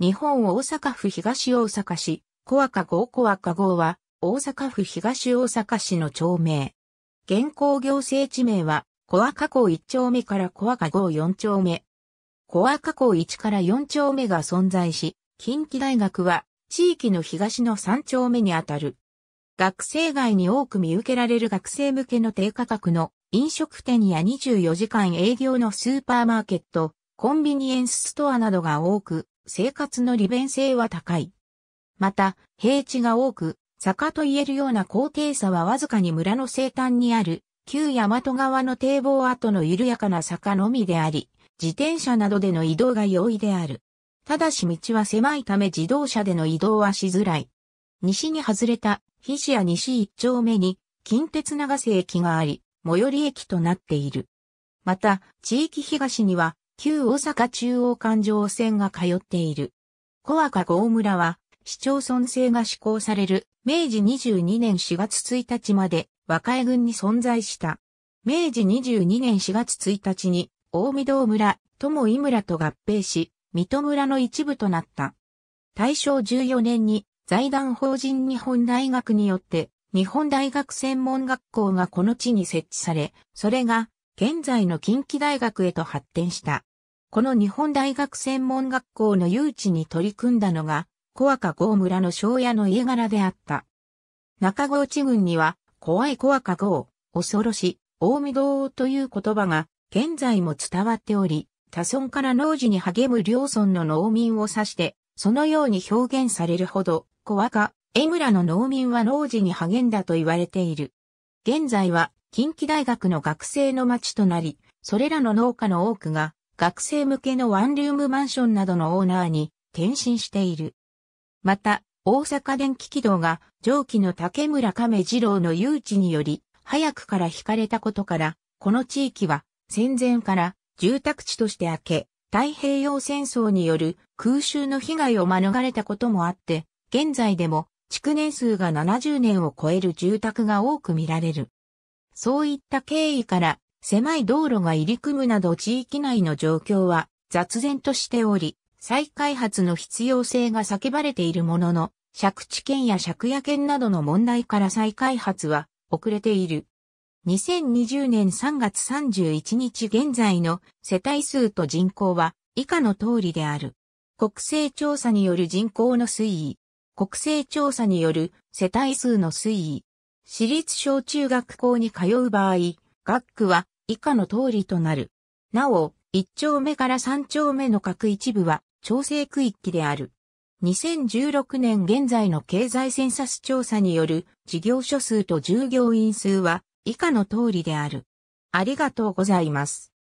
日本大阪府東大阪市、小赤ア小赤ーは、大阪府東大阪市の町名。現行行政地名は、小赤ー1丁目から小赤ー4丁目。小赤ー1から4丁目が存在し、近畿大学は、地域の東の3丁目にあたる。学生街に多く見受けられる学生向けの低価格の飲食店や24時間営業のスーパーマーケット、コンビニエンスストアなどが多く、生活の利便性は高い。また、平地が多く、坂と言えるような高低差はわずかに村の西端にある、旧大和川の堤防跡の緩やかな坂のみであり、自転車などでの移動が容易である。ただし道は狭いため自動車での移動はしづらい。西に外れた、菱シや西一丁目に、近鉄長瀬駅があり、最寄り駅となっている。また、地域東には、旧大阪中央環状線が通っている。小赤郷村は、市町村制が施行される明治22年4月1日まで和解郡に存在した。明治22年4月1日に大御堂村、友井村と合併し、水戸村の一部となった。大正14年に財団法人日本大学によって日本大学専門学校がこの地に設置され、それが現在の近畿大学へと発展した。この日本大学専門学校の誘致に取り組んだのが、小赤郷村の庄屋の家柄であった。中郷地郡には、怖い小赤郷、恐ろし、大見堂という言葉が、現在も伝わっており、他村から農事に励む両村の農民を指して、そのように表現されるほど、小赤、江村の農民は農事に励んだと言われている。現在は、近畿大学の学生の町となり、それらの農家の多くが、学生向けのワンルームマンションなどのオーナーに転身している。また、大阪電気軌道が上記の竹村亀二郎の誘致により、早くから惹かれたことから、この地域は戦前から住宅地として明け、太平洋戦争による空襲の被害を免れたこともあって、現在でも築年数が70年を超える住宅が多く見られる。そういった経緯から狭い道路が入り組むなど地域内の状況は雑然としており、再開発の必要性が叫ばれているものの、借地権や借家権などの問題から再開発は遅れている。2020年3月31日現在の世帯数と人口は以下の通りである。国勢調査による人口の推移。国勢調査による世帯数の推移。私立小中学校に通う場合、学区は以下の通りとなる。なお、1丁目から3丁目の各一部は調整区域である。2016年現在の経済センサス調査による事業所数と従業員数は以下の通りである。ありがとうございます。